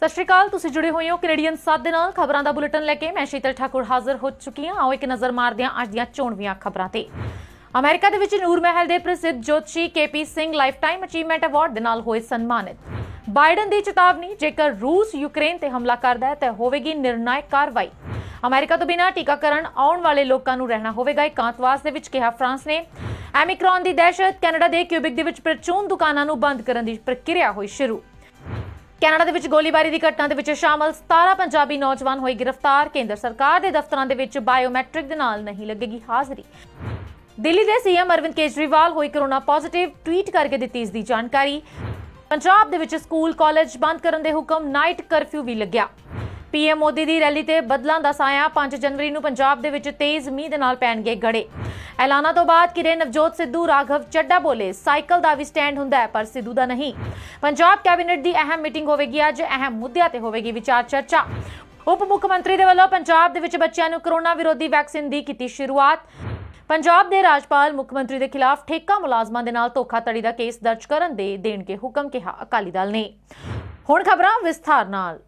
ਸਤਿ ਸ਼੍ਰੀ ਅਕਾਲ ਤੁਸੀਂ ਜੁੜੇ ਹੋਏ ਹੋ ਕੈਨੇਡੀਅਨ ਸਾਥ ਦੇ ਨਾਲ ਖਬਰਾਂ ਦਾ ਬੁਲੇਟਿਨ ਲੈ ਕੇ ਮੈਂ ਸ਼ੀਤਲ ਠਾਕੁਰ ਹਾਜ਼ਰ ਹੋ ਚੁੱਕੀ ਹਾਂ ਆਓ ਇੱਕ ਨਜ਼ਰ ਮਾਰਦੇ ਹਾਂ ਅੱਜ ਦੀਆਂ ਚੋਣਵੀਆਂ ਖਬਰਾਂ ਤੇ ਅਮਰੀਕਾ ਦੇ ਵਿੱਚ ਨੂਰ ਮਹਿਲ ਦੇ ਪ੍ਰਸਿੱਧ ਜੋਤਸ਼ੀ KP Singh lifetime achievement award ਦੇ ਨਾਲ ਹੋਏ ਸਨਮਾਨਿਤ ਬਾਈਡਨ ਦੀ ਚੇਤਾਵਨੀ ਜੇਕਰ ਰੂਸ ਯੂਕਰੇਨ ਤੇ ਹਮਲਾ ਕਰਦਾ ਹੈ ਤਾਂ ਹੋਵੇਗੀ ਨਿਰਣਾਇਕ ਕਾਰਵਾਈ ਅਮਰੀਕਾ ਤੋਂ ਬਿਨਾਂ ਟੀਕਾਕਰਨ ਆਉਣ ਵਾਲੇ ਲੋਕਾਂ ਨੂੰ ਰਹਿਣਾ ਹੋਵੇਗਾ ਇਕਾਂਤਵਾਸ ਦੇ ਵਿੱਚ ਕਿਹਾ ਫਰਾਂਸ ਨੇ ਐਮਿਕਰੋਨ ਦੀ ਦਹਿਸ਼ਤ ਕੈਨੇਡਾ ਦੇ ਕਿਊਬਿਕ ਦੇ ਵਿੱਚ ਪ੍ਰਚੂਨ ਦੁਕਾਨਾਂ ਨੂੰ ਬੰਦ ਕਰਨ ਦੀ ਪ੍ਰਕਿਰਿਆ ਹੋਈ ਸ਼ੁਰੂ ਕੈਨੇਡਾ ਦੇ ਵਿੱਚ ਗੋਲੀਬਾਰੀ ਦੀ ਘਟਨਾ ਦੇ ਵਿੱਚ ਸ਼ਾਮਲ 17 ਪੰਜਾਬੀ ਨੌਜਵਾਨ ਹੋਏ ਗ੍ਰਿਫਤਾਰ ਕੇਂਦਰ ਸਰਕਾਰ ਦੇ ਦਫ਼ਤਰਾਂ ਦੇ ਵਿੱਚ ਬਾਇਓਮੈਟ੍ਰਿਕ ਦੇ ਨਾਲ ਨਹੀਂ ਲੱਗੇਗੀ ਹਾਜ਼ਰੀ ਦਿੱਲੀ ਦੇ ਸੀਐਮ ਅਰਵਿੰਦ ਕੇਜਰੀਵਾਲ ਹੋਈ ਕਰੋਨਾ ਪੋਜ਼ਿਟਿਵ ਟਵੀਟ ਕਰਕੇ ਦਿੱਤੀ ਇਸ ਦੀ ਜਾਣਕਾਰੀ ਪੰਜਾਬ ਦੇ ਵਿੱਚ ਸਕੂਲ ਕਾਲਜ ਬੰਦ ਕਰਨ ਦੇ ਹੁਕਮ ਨਾਈਟ ਕਰਫਿਊ ਵੀ ਲੱਗਿਆ ਪੀਐਮ ਮੋਦੀ ਦੀ ਰੈਲੀ ਤੇ ਬਦਲਾਂ ਦਾ ਸਾਇਆ 5 ਜਨਵਰੀ ਨੂੰ ਪੰਜਾਬ ਦੇ ਵਿੱਚ ਤੇਜ਼ ਮੀਂਹ ਦੇ ਨਾਲ ਪੈਣਗੇ ਗੜੇ ਐਲਾਨਾ ਤੋਂ ਬਾਅਦ ਕਿਰੇ ਨਵਜੋਤ ਸਿੱਧੂ ਰਾਘਵ ਚੱਡਾ ਬੋਲੇ ਸਾਈਕਲ ਦਾ ਵੀ ਸਟੈਂਡ ਹੁੰਦਾ ਹੈ ਪਰ ਸਿੱਧੂ ਦਾ ਨਹੀਂ ਪੰਜਾਬ ਕੈਬਨਿਟ ਦੀ ਅਹਿਮ ਮੀਟਿੰਗ ਹੋਵੇਗੀ ਅੱਜ ਅਹਿਮ ਮੁੱਦਿਆਂ ਤੇ ਹੋਵੇਗੀ ਵਿਚਾਰ ਚਰਚਾ ਉਪ ਮੁੱਖ ਮੰਤਰੀ ਦੇ ਵੱਲੋਂ ਪੰਜਾਬ ਦੇ ਵਿੱਚ ਬੱਚਿਆਂ ਨੂੰ ਕਰੋਨਾ ਵਿਰੋਧੀ ਵੈਕਸੀਨ ਦੀ ਕੀਤੀ ਸ਼ੁਰੂਆਤ ਪੰਜਾਬ ਦੇ ਰਾਜਪਾਲ ਮੁੱਖ ਮੰਤਰੀ ਦੇ ਖਿਲਾਫ ਠੇਕਾ ਮੁਲਾਜ਼ਮਾਂ ਦੇ ਨਾਲ ਧੋਖਾਧੜੀ ਦਾ ਕੇਸ ਦਰਜ ਕਰਨ ਦੇ ਦੇਣਗੇ ਹੁਕਮ ਕਿਹਾ ਅਕਾਲੀ ਦਲ ਨੇ ਹੁਣ ਖਬਰਾਂ ਵਿਸਥਾਰ ਨਾਲ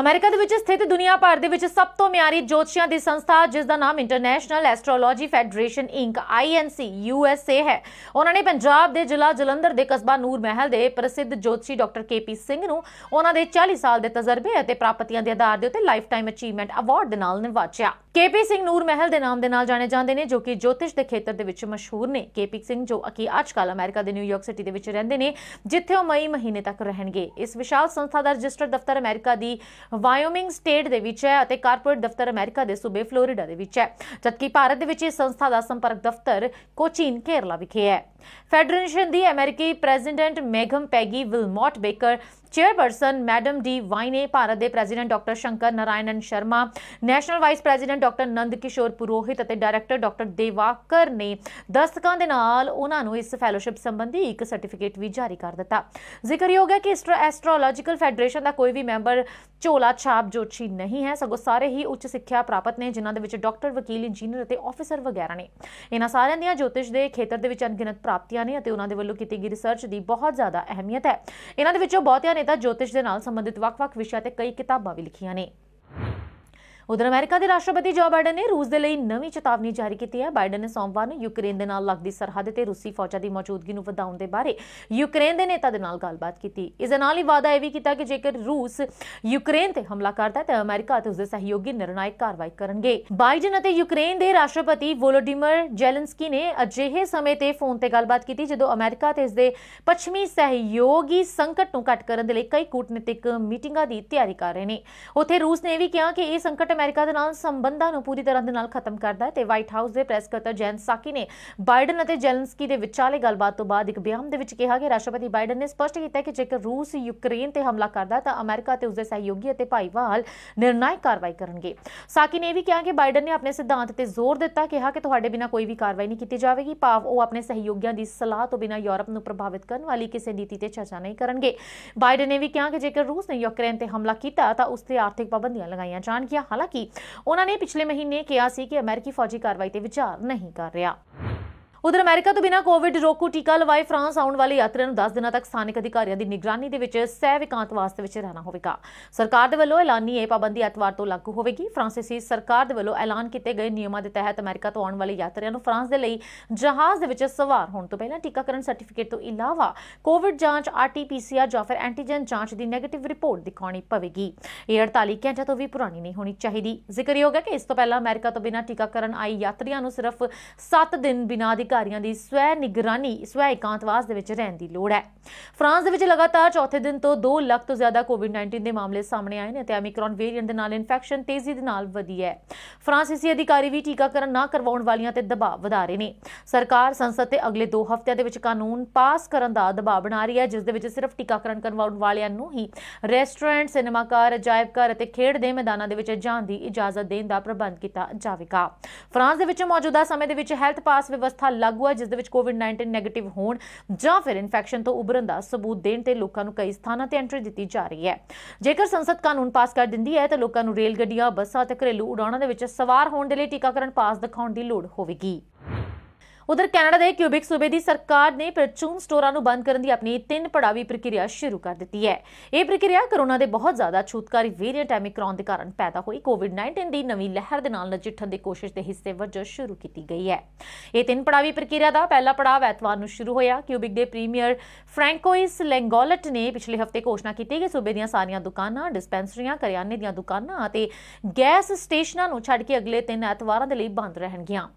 ਅਮਰੀਕਾ ਦੇ ਵਿੱਚ ਸਥਿਤ ਦੁਨੀਆ ਭਰ ਦੇ ਵਿੱਚ ਸਭ ਤੋਂ ਮਿਆਰੀ ਜੋਤਸ਼ੀਆਂ ਦੀ ਸੰਸਥਾ ਜਿਸ ਦਾ ਨਾਮ international astrology federation inc INC USA ਹੈ ਉਹਨਾਂ ਨੇ ਪੰਜਾਬ ਦੇ ਜ਼ਿਲ੍ਹਾ ਜਲੰਧਰ ਦੇ ਕਸਬਾ ਨੂਰ ਮਹਿਲ ਦੇ ਪ੍ਰਸਿੱਧ ਜੋਤਸ਼ੀ ਡਾਕਟਰ ਕੇਪੀ ਸਿੰਘ ਨੂੰ ਉਹਨਾਂ ਦੇ 40 ਸਾਲ ਦੇ ਤਜਰਬੇ ਅਤੇ ਪ੍ਰਾਪਤੀਆਂ ਦੇ ਆਧਾਰ ਦੇ ਉੱਤੇ ਲਾਈਫ ਟਾਈਮ ਅਚੀਵਮੈਂਟ ਅਵਾਰਡ ਦੇ ਨਾਲ ਨਿਵਾਜਿਆ ਕੇਪੀ ਸਿੰਘ ਨੂਰ ਮਹਿਲ ਦੇ ਨਾਮ ਦੇ ਨਾਲ ਜਾਣੇ ਜਾਂਦੇ ਨੇ ਜੋ ਕਿ ਜੋਤਿਸ਼ ਦੇ ਖੇਤਰ ਦੇ ਵਿੱਚ ਮਸ਼ਹੂਰ ਨੇ ਕੇਪੀ ਸਿੰਘ ਜੋ ਅਕੀ ਅੱਜਕੱਲ ਅਮਰੀਕਾ ਦੇ ਨਿਊਯਾਰਕ ਸਿਟੀ ਦੇ ਵਿੱਚ ਰਹਿੰਦੇ ਨੇ ਜਿੱਥੇ ਉਹ ਮਈ ਮਹੀਨੇ ਤੱਕ ਰਹਿਣਗੇ ਇਸ ਵਿਸ਼ਾਲ ਸੰਸਥਾ ਦਾ ਰਜਿਸਟਰ ਦਫ਼ਤਰ ਅਮਰੀਕਾ ਦੀ ਵਾਇਓਮਿੰਗ ਸਟੇਟ ਦੇ ਵਿੱਚ ਹੈ ਅਤੇ ਕਾਰਪੋਰੇਟ ਦਫ਼ਤਰ ਅਮਰੀਕਾ ਦੇ ਸੂਬੇ ਫਲੋਰੀਡਾ ਦੇ ਵਿੱਚ ਹੈ ਜਦਕਿ ਭਾਰਤ ਦੇ ਵਿੱਚ ਇਸ ਸੰਸਥਾ ਦਾ ਸੰਪਰਕ ਦਫ਼ਤਰ ਕੋਚੀਨ ਕੇਰਲਾ ਵਿਖੇ ਹੈ ਫੈਡਰੇਸ਼ਨ ਦੀ ਅਮਰੀਕੀ ਪ੍ਰੈਜ਼ੀਡੈਂਟ ਮੈਗਮ Peggy Wilmot Baker chairperson madam D ਵਾਈਨੇ ਭਾਰਤ ਦੇ president doctor Shankar Narayanan Sharma national vice president doctor Nand Kishore Purohit ਅਤੇ ਡਾਇਰੈਕਟਰ ਡਾਕਟਰ ਦੇਵਾਕਰ ਨੇ ਦਸਤਕਾਂ ਦੇ ਨਾਲ ਉਹਨਾਂ ਨੂੰ ਇਸ ਫੈਲੋਸ਼ਿਪ ਸੰਬੰਧੀ ਇੱਕ ਸਰਟੀਫਿਕੇਟ ਵੀ ਜਾਰੀ ਕਰ ਦਿੱਤਾ ਜ਼ਿਕਰਯੋਗ ਹੈ ਕਿ ਐਸਟ੍ਰੋਲੋਜੀਕਲ ਫੈਡਰੇਸ਼ਨ ਦਾ ਕੋਈ ਵੀ ਮੈਂਬਰ ਝੋਲਾ ਛਾਪ ਜੋਛੀ ਨਹੀਂ ਹੈ ਸਗੋਂ ਸਾਰੇ ਹੀ ਉੱਚ ਸਿੱਖਿਆ ਪ੍ਰਾਪਤ ਨੇ ਜਿਨ੍ਹਾਂ ਦੇ ਵਿੱਚ ਡਾਕਟਰ ਵਕੀਲ ਇੰਜੀਨੀਅਰ ਅਤੇ ਆਫੀਸਰ ਵਗੈਰਾ ਨੇ ਇਹਨਾਂ ਸਾਰਿਆਂ ਦੀਆਂ ਜੋਤਿਸ਼ ਦੇ ਖੇਤਰ ਦੇ ਵਿੱਚ ਅਣਗਿਣਤ ਪ੍ਰਾਪਤੀਆਂ ਨੇ ਅਤੇ ਉਹਨਾਂ ਦੇ ਵੱਲੋਂ ਕੀਤੀ ਗਈ ਰਿਸਰਚ ਦੀ ਬਹੁਤ ਜ਼ਿਆਦਾ ਅਹਿਮੀਅਤ ਹੈ ਇਹਨਾਂ ਦੇ ਵਿੱਚੋਂ ਬਹੁਤਿਆਂ ਨੇ ਤਾਂ ਜੋਤਿਸ਼ ਦੇ ਨਾਲ ਸੰਬੰਧਿਤ ਵੱਖ-ਵੱਖ ਵਿਸ਼ਿਆਂ ਤੇ ਕਈ ਕਿਤਾਬਾਂ ਵੀ ਲਿਖੀਆਂ ਨੇ ਉਧਰ ਅਮਰੀਕਾ ਦੇ ਰਾਸ਼ਟਰਪਤੀ ਜੋ ਬਾਈਡਨ ਨੇ ਰੂਸ ਦੇ ਲਈ ਨਵੀਂ ਚੇਤਾਵਨੀ ਜਾਰੀ ਕੀਤੀ ਹੈ ਬਾਈਡਨ ਨੇ ਸੋਮਵਾਰ ਨੂੰ ਯੂਕਰੇਨ ਦੇ ਨਾਲ ਲੱਗਦੀ ਸਰਹੱਦ ਤੇ ਰੂਸੀ ਫੌਜਾਂ ਦੀ ਮੌਜੂਦਗੀ ਨੂੰ ਵਧਾਉਣ ਦੇ ਬਾਰੇ ਯੂਕਰੇਨ ਦੇ ਨੇਤਾ ਦੇ ਨਾਲ ਗੱਲਬਾਤ ਕੀਤੀ ਇਸ ਦੇ ਨਾਲ ਹੀ ਵਾਅਦਾ ਇਹ ਵੀ ਕੀਤਾ ਕਿ ਜੇਕਰ ਰੂਸ ਯੂਕਰੇਨ ਤੇ ਹਮਲਾ ਕਰਦਾ ਹੈ ਤਾਂ ਅਮਰੀਕਾ ਅਤੇ ਉਸ ਦੇ ਸਹਿਯੋਗੀ ਨਿਰਣਾਇਕ ਕਾਰਵਾਈ ਕਰਨਗੇ ਬਾਈਡਨ ਅਤੇ ਯੂਕਰੇਨ ਦੇ ਰਾਸ਼ਟਰਪਤੀ ਵੋਲੋਡੀਮਰ ਜੈਲਨਸਕੀ ਨੇ ਅਜਿਹੇ ਸਮੇਂ ਤੇ ਫੋਨ ਤੇ ਗੱਲਬਾਤ ਕੀਤੀ ਜਦੋਂ ਅਮਰੀਕਾ ਤੇ ਇਸ ਦੇ ਪੱਛਮੀ ਸਹਿਯੋਗੀ ਸੰਕਟ ਨੂੰ ਘਟ ਕਰਨ ਦੇ ਲਈ ਕਈ ਕੂਟਨੀਤਿਕ ਮੀਟਿੰਗਾਂ ਦੀ ਤਿਆਰੀ ਕਰ ਰਹੇ ਨੇ ਉੱਥੇ ਰੂਸ ਨੇ ਵੀ ਕਿਹਾ ਕਿ ਇਹ ਸੰਕਟ ਅਮਰੀਕਾ ਦੇ ਨਾਲ ਸੰਬੰਧਾਂ ਨੂੰ ਪੂਰੀ ਤਰ੍ਹਾਂ ਦੇ ਨਾਲ ਖਤਮ ਕਰਦਾ ਹੈ ਤੇ ਵਾਈਟ ਹਾਊਸ ਦੇ ਪ੍ਰੈਸ ਸਕੱਤਰ ਜੈਨ ਸਾਕੀ ਨੇ ਬਾਈਡਨ ਅਤੇ ਜੈਲਨਸਕੀ ਦੇ ਵਿਚਾਲੇ ਗੱਲਬਾਤ ਤੋਂ ਬਾਅਦ ਇੱਕ ਬਿਆਨ ਦੇ ਵਿੱਚ ਕਿਹਾ ਕਿ ਰਾਸ਼ਟਰਪਤੀ ਬਾਈਡਨ ਨੇ ਸਪਸ਼ਟ ਕੀਤਾ ਕਿ ਜੇਕਰ ਰੂਸ ਯੂਕਰੇਨ ਤੇ ਹਮਲਾ ਕਰਦਾ ਤਾਂ ਅਮਰੀਕਾ ਤੇ ਉਸ ਦੇ ਸਹਿਯੋਗੀ ਅਤੇ ਭਾਈਵਾਲ ਨਿਰਣਾਇਕ ਕਾਰਵਾਈ ਕਰਨਗੇ ਸਾਕੀ ਨੇ ਇਹ ਵੀ ਕਿਹਾ ਕਿ ਬਾਈਡਨ ਨੇ ਆਪਣੇ ਸਿਧਾਂਤ ਤੇ ਜ਼ੋਰ ਦਿੱਤਾ ਕਿਹਾ ਕਿ ਤੁਹਾਡੇ ਬਿਨਾ ਕੋਈ ਵੀ ਕਾਰਵਾਈ ਨਹੀਂ ਕੀਤੀ ਜਾਵੇਗੀ ਭਾਵ ਉਹ ਆਪਣੇ ਸਹਿਯੋਗੀਆਂ ਦੀ ਸਲਾਹ ਤੋਂ ਬਿਨਾ ਯੂਰਪ ਨੂੰ ਪ੍ਰਭਾਵਿਤ ਕਰਨ ਵਾਲੀ ਕਿਸੇ ਨੀਤੀ ਤੇ ਚਰਚਾ ਨਹੀਂ ਕਰਨਗੇ ਬਾਈਡਨ ਨੇ ਵੀ ਕਿਹਾ ਕਿ ਜੇਕਰ ਰੂਸ ਨੇ ਯੂਕਰੇਨ ਤੇ ਹਮਲਾ ਕੀਤਾ ਤਾਂ ਉਸ ਤੇ ਆਰਥਿਕ ਪਾਬੰਦੀਆਂ ਲਗਾਈਆਂ ਜਾਣਗੀਆਂ ਹਾਲਾਂਕਿ ਉਹਨਾਂ ਨੇ ਪਿਛਲੇ ਮਹੀਨੇ ਕਿਹਾ ਸੀ ਕਿ ਅਮਰੀਕੀ ਫੌਜੀ ਕਾਰਵਾਈ ਤੇ ਵਿਚਾਰ ਨਹੀਂ ਕਰ ਰਿਹਾ ਉਧਰ ਅਮਰੀਕਾ ਤੋਂ ਬਿਨਾ ਕੋਵਿਡ ਰੋਕੂ ਟੀਕਾ ਲਵਾਏ ਫਰਾਂਸ ਆਉਣ ਵਾਲੇ ਯਾਤਰੀਆਂ ਨੂੰ 10 ਦਿਨਾਂ ਤੱਕ ਸਥਾਨਕ ਅਧਿਕਾਰੀਆਂ ਦੀ ਨਿਗਰਾਨੀ ਦੇ ਵਿੱਚ ਸਹਿ ਵਿਕਾਂਤ ਵਾਸਤੇ ਵਿੱਚ ਰਹਿਣਾ ਹੋਵੇਗਾ ਸਰਕਾਰ ਦੇ ਵੱਲੋਂ ਐਲਾਨੀ ਇਹ ਪਾਬੰਦੀ ਐਤਵਾਰ ਤੋਂ ਲਾਗੂ ਹੋਵੇਗੀ ਫਰਾਂਸੀਸੀ ਸਰਕਾਰ ਦੇ ਵੱਲੋਂ ਐਲਾਨ ਕੀਤੇ ਗਏ ਨਿਯਮਾਂ ਦੇ ਤਹਿਤ ਅਮਰੀਕਾ ਤੋਂ ਆਉਣ ਵਾਲੇ ਯਾਤਰੀਆਂ ਨੂੰ ਫਰਾਂਸ ਦੇ ਲਈ ਜਹਾਜ਼ ਦੇ ਵਿੱਚ ਸਵਾਰ ਹੋਣ ਤੋਂ ਪਹਿਲਾਂ ਟੀਕਾਕਰਨ ਸਰਟੀਫਿਕੇਟ ਤੋਂ ਇਲਾਵਾ ਕੋਵਿਡ ਜਾਂਚ ਆਰਟੀਪੀਸੀਆਰ ਜਾਂ ਫਿਰ ਐਂਟੀਜਨ ਜਾਂਚ ਦੀ ਨੈਗੇਟਿਵ ਰਿਪੋਰਟ ਦਿਖਾਉਣੀ ਪਵੇਗੀ ਇਹ 48 ਘੰਟਿਆਂ ਤੋਂ ਵੀ ਪੁਰਾਣੀ ਨਹੀਂ ਹੋਣੀ ਚਾਹੀਦੀ ਜ਼ਿਕਰਯੋਗ ਹੈ ਕਿ ਇਸ ਤੋਂ ਪਹਿਲਾਂ ਅਮਰੀਕਾ ਤੋਂ ਬਿਨਾਂ ਟੀਕਾਕਰਨ ਆਈ ਯਾਤਰੀਆਂ ਨੂੰ ਸਿਰਫ 7 ਦਿਨ ਬਿਨਾਂ ਦੀ ਅਧਿਕਾਰੀਆਂ ਦੀ ਸਵੈ ਨਿਗਰਾਨੀ ਸਵੈ ਇਕਾਂਤਵਾਸ ਦੇ ਵਿੱਚ ਰਹਿਣ ਦੀ ਲੋੜ ਹੈ ਫਰਾਂਸ ਦੇ ਵਿੱਚ ਲਗਾਤਾਰ ਚੌਥੇ ਦਿਨ ਤੋਂ 2 ਲੱਖ ਤੋਂ ਜ਼ਿਆਦਾ ਕੋਵਿਡ-19 ਦੇ ਮਾਮਲੇ ਸਾਹਮਣੇ ਆਏ ਨੇ ਤੇ ਓਮਿਕਰੋਨ ਵੇਰੀਐਂਟ ਦੇ ਨਾਲ ਇਨਫੈਕਸ਼ਨ ਤੇਜ਼ੀ ਦੇ ਨਾਲ ਵਧੀ ਹੈ ਫਰਾਂਸੀਸੀ ਅਧਿਕਾਰੀ ਵੀ ਟੀਕਾਕਰਨ ਨਾ ਕਰਵਾਉਣ ਵਾਲੀਆਂ ਤੇ ਦਬਾਅ ਵਧਾ ਰਹੇ ਨੇ ਸਰਕਾਰ ਸੰਸਦ ਤੇ ਅਗਲੇ 2 ਹਫ਼ਤਿਆਂ ਦੇ ਵਿੱਚ ਕਾਨੂੰਨ ਪਾਸ ਕਰਨ ਦਾ ਦਬਾਅ ਬਣਾ ਰਹੀ ਹੈ ਜਿਸ ਦੇ ਵਿੱਚ ਸਿਰਫ ਟੀਕਾਕਰਨ ਕਰਵਾਉਣ ਵਾਲਿਆਂ ਨੂੰ ਹੀ ਰੈਸਟੋਰੈਂਟ ਸਿਨੇਮਾ ਘਰ ਅਜਾਇਬ ਘਰ ਅਤੇ ਖੇਡ ਦੇ ਮੈਦਾਨਾਂ ਦੇ ਵਿੱਚ ਜਾਣ ਦੀ ਇਜਾਜ਼ਤ ਦੇਣ ਦਾ ਪ੍ਰਬੰਧ ਕੀਤਾ ਜਾਵੇਗਾ ਫਰਾਂਸ ਦੇ ਵਿੱਚ ਮੌਜੂਦਾ ਸਮੇਂ ਦੇ ਵਿੱਚ ਹੈਲਥ ਪਾਸ ਵਿਵਸਥਾ ਲਾਗੂ ਆ ਜਿਸ ਦੇ ਵਿੱਚ ਕੋਵਿਡ-19 ਨੈਗੇਟਿਵ ਹੋਣ ਜਾਂ ਫਿਰ ਇਨਫੈਕਸ਼ਨ ਤੋਂ ਉਬਰਨ ਦਾ ਸਬੂਤ ਦੇਣ ਤੇ ਲੋਕਾਂ ਨੂੰ ਕਈ ਸਥਾਨਾਂ ਤੇ ਐਂਟਰੀ ਦਿੱਤੀ ਜਾ ਰਹੀ ਹੈ ਜੇਕਰ ਸੰਸਦ ਕਾਨੂੰਨ ਪਾਸ ਕਰ ਦਿੰਦੀ ਹੈ ਤਾਂ ਲੋਕਾਂ ਨੂੰ ਰੇਲ ਗੱਡੀਆਂ ਬੱਸਾਂ ਤੇ ਘਰੇਲੂ ਉਡਾਣਾਂ ਦੇ ਵਿੱਚ ਸਵਾਰ ਹੋਣ ਦੇ ਲਈ ਟੀਕਾਕਰਨ ਪਾਸ ਦਿਖਾਉਣ ਦੀ ਲੋੜ ਹੋਵੇਗੀ ਉਧਰ ਕੈਨੇਡਾ ਦੇ ਕਿਊਬਿਕ ਸੂਬੇ ਦੀ ਸਰਕਾਰ ਨੇ ਪ੍ਰਚੂਨ ਸਟੋਰਾਂ ਨੂੰ ਬੰਦ ਕਰਨ ਦੀ ਆਪਣੀ ਤਿੰਨ ਪੜਾਵੀ ਪ੍ਰਕਿਰਿਆ ਸ਼ੁਰੂ ਕਰ ਦਿੱਤੀ ਹੈ ਇਹ ਪ੍ਰਕਿਰਿਆ ਕਰੋਨਾ ਦੇ ਬਹੁਤ ਜ਼ਿਆਦਾ ਛੂਤਕਾਰੀ ਵੇਰੀਐਂਟ ਐਮਿਕਰੋਨ ਦੇ ਕਾਰਨ ਪੈਦਾ ਹੋਈ ਕੋਵਿਡ-19 ਦੀ ਨਵੀਂ ਲਹਿਰ ਦੇ ਨਾਲ ਨਜਿੱਠਣ ਦੀ ਕੋਸ਼ਿਸ਼ ਦੇ ਹਿੱਸੇ ਵਜੋਂ ਸ਼ੁਰੂ ਕੀਤੀ ਗਈ ਹੈ ਇਹ ਤਿੰਨ ਪੜਾਵੀ ਪ੍ਰਕਿਰਿਆ ਦਾ ਪਹਿਲਾ ਪੜਾਅ ਐਤਵਾਰ ਨੂੰ ਸ਼ੁਰੂ ਹੋਇਆ ਕਿਊਬਿਕ ਦੇ ਪ੍ਰੀਮੀਅਰ ਫ੍ਰੈਂਕੋਇਸ ਲੈਂਗੋਲਟ ਨੇ ਪਿਛਲੇ ਹਫਤੇ ਘੋਸ਼ਣਾ ਕੀਤੀ ਕਿ ਸੂਬੇ ਦੀਆਂ ਸਾਰੀਆਂ ਦੁਕਾਨਾਂ ਡਿਸਪੈਂਸਰੀਆਂ ਕਰਿਆਨੇ ਦੀਆਂ ਦੁਕਾਨਾਂ ਅਤੇ ਗੈਸ ਸਟੇਸ਼ਨਾਂ ਨੂੰ ਛੱਡ ਕੇ ਅਗਲੇ ਤਿੰਨ ਐਤਵਾਰਾਂ ਦੇ ਲਈ ਬੰਦ ਰਹਿਣਗੀਆਂ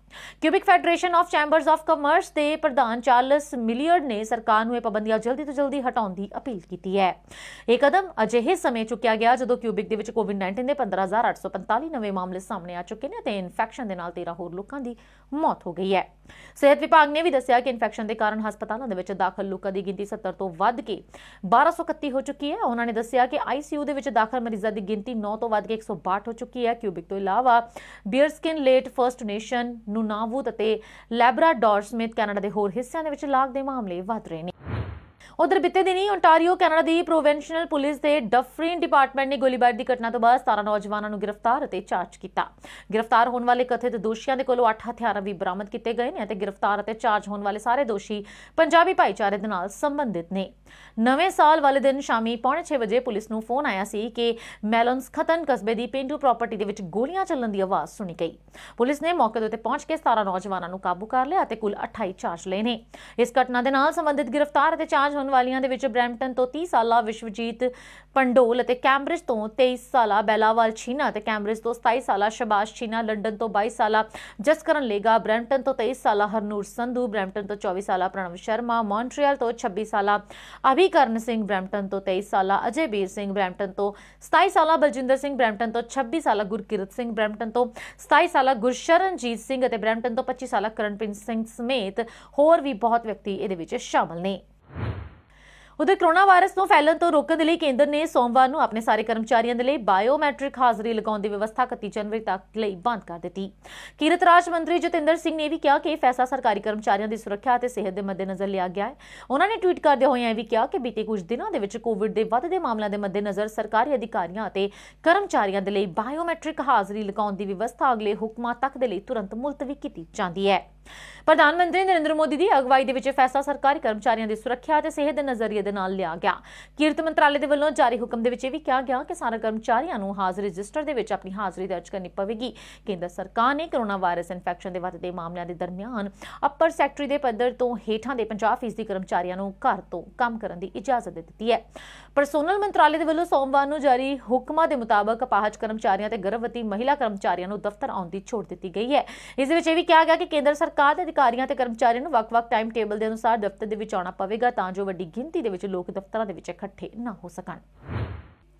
Quebec federation of chambers of commerce ਦੇ ਪ੍ਰਧਾਨ ਚਾਰਲਸ ਮਿਲੀਅਰ ਨੇ ਸਰਕਾਰ ਨੂੰ ਇਹ ਪਾਬੰਦੀਆਂ ਜਲਦੀ ਤੋਂ ਜਲਦੀ ਹਟਾਉਣ ਦੀ ਅਪੀਲ ਕੀਤੀ ਹੈ ਇਹ ਕਦਮ ਅਜਿਹੇ ਸਮੇਂ ਚੁੱਕਿਆ ਗਿਆ ਜਦੋਂ ਕਿਊਬਿਕ ਦੇ ਵਿੱਚ ਕੋਵਿਡ-19 ਦੇ 15845 ਨਵੇਂ ਮਾਮਲੇ ਸਾਹਮਣੇ ਆ ਚੁੱਕੇ ਨੇ ਤੇ ਇਨਫੈਕਸ਼ਨ ਦੇ ਨਾਲ 13 ਹੋਰ ਲੋਕਾਂ ਦੀ ਮੌਤ ਹੋ ਗਈ ਹੈ ਸਿਹਤ ਵਿਭਾਗ ਨੇ ਵੀ ਦੱਸਿਆ ਕਿ ਇਨਫੈਕਸ਼ਨ ਦੇ ਕਾਰਨ ਹਸਪਤਾਲਾਂ ਦੇ ਵਿੱਚ ਦਾਖਲ ਲੋਕਾਂ ਦੀ ਗਿਣਤੀ 70 ਤੋਂ ਵੱਧ ਕੇ 1231 ਹੋ ਚੁੱਕੀ ਹੈ ਉਹਨਾਂ ਨੇ ਦੱਸਿਆ ਕਿ ਆਈਸੀਯੂ ਦੇ ਵਿੱਚ ਦਾਖਲ ਮਰੀਜ਼ਾਂ ਦੀ ਗਿਣਤੀ 9 ਤੋਂ ਵੱਧ ਕੇ 162 ਹੋ ਚੁੱਕੀ ਹੈ ਕਿਊਬਿਕ ਤੋਂ ਇਲਾਵਾ ਬੀਅਰਸਕਿਨ ਲੇਟ ਫਰਸਟ ਨੇਸ਼ਨ ਨੂੰ ਨਾਵੂਦ ਅਤੇ ਲੈਬਰਾਡੋਰ ਸਮੇਤ ਕੈਨੇਡਾ ਦੇ ਹੋਰ ਹਿੱਸਿਆਂ ਦੇ ਵਿੱਚ ਲਾਗ ਦੇ ਮਾਮਲੇ ਵਧ ਰਹੇ ਨੇ ਉਧਰ ਬਿੱਤੇ ਦਿਨੀ ਹੀ ਓਨਟਾਰੀਓ ਕੈਨੇਡਾ ਦੀ ਪ੍ਰੋਵਿੰਸ਼ਨਲ ਪੁਲਿਸ ਦੇ ਡਫਰੀਨ ਡਿਪਾਰਟਮੈਂਟ ਨੇ ਗੋਲੀਬਾਰੀ ਦੀ ਘਟਨਾ ਤੋਂ ਬਾਅਦ 17 ਨੌਜਵਾਨਾਂ ਨੂੰ ਗ੍ਰਿਫਤਾਰ ਅਤੇ ਚਾਰਜ ਕੀਤਾ ਗ੍ਰਿਫਤਾਰ ਹੋਣ ਵਾਲੇ ਕਥਿਤ ਦੋਸ਼ੀਆਂ ਦੇ ਕੋਲੋਂ 8 ਹਥਿਆਰ ਵੀ ਬਰਾਮਦ ਕੀਤੇ ਗਏ ਨੇ ਅਤੇ ਗ੍ਰਿਫਤਾਰ ਅਤੇ ਚਾਰਜ ਹੋਣ ਵਾਲੇ ਸਾਰੇ ਦੋਸ਼ੀ ਪੰਜਾਬੀ ਭਾਈਚਾਰੇ ਦੇ ਨਾਲ ਸੰਬੰਧਿਤ ਨੇ ਨਵੇਂ ਸਾਲ ਵਾਲੇ ਦਿਨ ਸ਼ਾਮੀ 6:30 ਵਜੇ ਪੁਲਿਸ ਨੂੰ ਫੋਨ ਆਇਆ ਸੀ ਕਿ ਮੈਲਨਸ ਖਤਨ ਕਸਬੇ ਦੀ ਪਿੰਡੂ ਪ੍ਰਾਪਰਟੀ ਦੇ ਵਿੱਚ ਗੋਲੀਆਂ ਚੱਲਣ ਦੀ ਆਵਾਜ਼ ਸੁਣੀ ਗਈ ਪੁਲਿਸ ਨੇ ਮੌਕੇ ਤੇ ਪਹੁੰਚ ਕੇ 17 ਨੌਜਵਾਨਾਂ ਨੂੰ ਕਾਬੂ ਕਰ ਲਿਆ ਅਤੇ ਕੁੱਲ 28 ਚਾਰਜ ਲਏ ਨੇ ਇਸ ਘਟਨਾ ਦੇ ਨਾਲ ਸੰਬੰਧਿਤ ਗ੍ਰਿਫਤਾਰ ਅਤੇ ਚਾਰਜ ਆਉਣ ਵਾਲੀਆਂ ਦੇ ਵਿੱਚ ਬ੍ਰੈਂਟਨ ਤੋਂ 30 ਸਾਲਾ ਵਿਸ਼ਵਜੀਤ ਪੰਡੋਲ ਅਤੇ ਕੈਂਬਰਿਜ ਤੋਂ 23 ਸਾਲਾ ਬੈਲਾਵਾਲ ਛੀਨਾ ਤੇ ਕੈਂਬਰਿਜ ਤੋਂ 27 ਸਾਲਾ ਸ਼ਬਾਸ਼ ਛੀਨਾ ਲੰਡਨ ਤੋਂ 22 ਸਾਲਾ ਜਸਕਰਨ ਲੇਗਾ ਬ੍ਰੈਂਟਨ ਤੋਂ 23 ਸਾਲਾ ਹਰਨੂਰ ਸੰਧੂ ਬ੍ਰੈਂਟਨ ਤੋਂ 24 ਸਾਲਾ ਪ੍ਰਣਵ ਸ਼ਰਮਾ ਮੌਂਟਰੀਅਲ ਤੋਂ 26 ਸਾਲਾ ਅਭਿਕਰਨ ਸਿੰਘ ਬ੍ਰੈਂਟਨ ਤੋਂ 23 ਸਾਲਾ ਅਜੇ ਬੀਰ ਸਿੰਘ ਬ੍ਰੈਂਟਨ ਤੋਂ 27 ਸਾਲਾ ਬਲਜਿੰਦਰ ਸਿੰਘ ਬ੍ਰੈਂਟਨ ਤੋਂ 26 ਸਾਲਾ ਗੁਰਕਿਰਤ ਸਿੰਘ ਬ੍ਰੈਂਟਨ ਤੋਂ 27 ਸਾਲਾ ਗੁਰਸ਼ਰਨਜੀਤ ਸਿੰਘ ਅਤੇ ਬ੍ਰੈਂਟਨ ਤੋਂ 25 ਸਾਲਾ ਕਰਨਪ੍ਰੀਤ ਸਿੰਘ ਸਮੇਤ ਹੋਰ ਵੀ ਬਹੁਤ ਵਿਅਕਤੀ ਇਹਦੇ ਵਿੱਚ ਸ਼ਾਮਲ ਨੇ ਉਧਰ ਕਰੋਨਾ ਵਾਇਰਸ ਨੂੰ ਫੈਲਣ ਤੋਂ ਰੋਕਣ ਦੇ ਲਈ ਕੇਂਦਰ ਨੇ ਸੋਮਵਾਰ ਨੂੰ ਆਪਣੇ ਸਾਰੇ ਕਰਮਚਾਰੀਆਂ ਦੇ ਲਈ ਬਾਇਓਮੈਟ੍ਰਿਕ ਹਾਜ਼ਰੀ ਲਗਾਉਣ ਦੀ ਵਿਵਸਥਾ 31 ਜਨਵਰੀ ਤੱਕ ਲਈ ਬੰਦ ਕਰ ਦਿੱਤੀ ਕਿਰਤ ਰਾਜ ਮੰਤਰੀ ਜਤਿੰਦਰ ਸਿੰਘ ਨੇ ਵੀ ਕਿਹਾ ਕਿ ਇਹ ਫੈਸਲਾ ਸਰਕਾਰੀ ਕਰਮਚਾਰੀਆਂ ਦੀ ਸੁਰੱਖਿਆ ਅਤੇ ਸਿਹਤ ਦੇ ਮੱਦੇਨਜ਼ਰ ਲਿਆ ਗਿਆ ਹੈ ਉਹਨਾਂ ਨੇ ਟਵੀਟ ਕਰਦੇ ਹੋਏ ਇਹ ਵੀ ਕਿਹਾ ਕਿ ਬੀਤੇ ਕੁਝ ਦਿਨਾਂ ਦੇ ਵਿੱਚ ਕੋਵਿਡ ਦੇ ਵੱਧਦੇ ਮਾਮਲਿਆਂ ਦੇ ਮੱਦੇਨਜ਼ਰ ਸਰਕਾਰੀ ਅਧਿਕਾਰੀਆਂ ਅਤੇ ਕਰਮਚਾਰੀਆਂ ਦੇ ਲਈ ਬਾਇਓਮੈਟ੍ਰਿਕ ਹਾਜ਼ਰੀ ਲਗਾਉਣ ਦੀ ਵਿਵਸਥਾ ਅਗਲੇ ਹੁਕਮਾਂ ਤੱਕ ਦੇ ਲਈ ਤੁਰੰਤ ਮੁਲਤਵੀ ਕੀਤੀ ਜਾਂਦੀ ਹੈ ਪ੍ਰਧਾਨ ਮੰਤਰੀ ਨਰਿੰਦਰ ਮੋਦੀ ਦੀ ਅਗਵਾਈ ਦੇ ਵਿੱਚ ਫੈਸਲਾ ਸਰਕਾਰੀ ਕਰਮਚਾਰੀਆਂ ਦੀ ਸੁਰੱਖਿਆ ਅਤੇ ਸਿਹਤ ਦੇ ਨਜ਼ਰੀਏ ਦੇ ਨਾਲ ਲਿਆ ਗਿਆ ਕਿਰਤ ਮੰਤਰਾਲੇ ਦੇ ਵੱਲੋਂ ਜਾਰੀ ਹੁਕਮ ਦੇ ਵਿੱਚ ਇਹ ਵੀ ਕਿਹਾ ਗਿਆ ਕਿ ਸਾਰੇ ਕਰਮਚਾਰੀਆਂ ਨੂੰ ਹਾਜ਼ਰ ਰਜਿਸਟਰ ਦੇ ਵਿੱਚ ਆਪਣੀ ਹਾਜ਼ਰੀ ਦਰਜ ਕਰਨੀ ਪਵੇਗੀ ਕੇਂਦਰ ਸਰਕਾਰ ਨੇ ਕੋਰੋਨਾ ਵਾਇਰਸ ਇਨਫੈਕਸ਼ਨ ਦੇ ਵੱਧਦੇ ਮਾਮਲਿਆਂ ਦੇ ਦਰਮਿਆਨ ਅਪਰ ਸੈਕਟਰੀ ਦੇ ਪੱਧਰ ਤੋਂ ਹੇਠਾਂ ਦੇ 50% ਕਰਮਚਾਰੀਆਂ ਨੂੰ ਘਰ ਤੋਂ ਕੰਮ ਕਰਨ ਦੀ ਇਜਾਜ਼ਤ ਦਿੱਤੀ ਹੈ ਪਰਸੋਨਲ ਮੰਤਰਾਲੇ ਦੇ ਵੱਲੋਂ ਸੋਮਵਾਰ ਨੂੰ ਜਾਰੀ ਹੁਕਮਾਂ ਦੇ ਮੁਤਾਬਕ ਅਪਾਹਜ ਕਰਮਚਾਰੀਆਂ ਤੇ ਗਰਭਵਤੀ ਮਹਿਲਾ ਕਰਮਚਾਰੀਆਂ ਨੂੰ ਦਫ਼ਤਰ ਆਉਣ ਦੀ ਛੋਟ ਦਿੱਤੀ ਗਈ ਹੈ ਇਸ ਵਿੱਚ ਇਹ ਵੀ ਕਿਹਾ ਗਿਆ ਕਿ ਕੇਂਦਰ ਸਰਕਾਰ ਸਰਕਾਰ ਦੇ ਅਧਿਕਾਰੀਆਂ ਤੇ ਕਰਮਚਾਰੀਆਂ ਨੂੰ ਵੱਖ-ਵੱਖ ਟਾਈਮ ਟੇਬਲ ਦੇ ਅਨੁਸਾਰ ਦਫ਼ਤਰ ਦੇ ਵਿੱਚ ਆਉਣਾ ਪਵੇਗਾ ਤਾਂ ਜੋ ਵੱਡੀ ਗਿਣਤੀ ਦੇ ਵਿੱਚ ਲੋਕ ਦਫ਼ਤਰਾਂ ਦੇ ਵਿੱਚ ਇਕੱਠੇ ਨਾ ਹੋ ਸਕਣ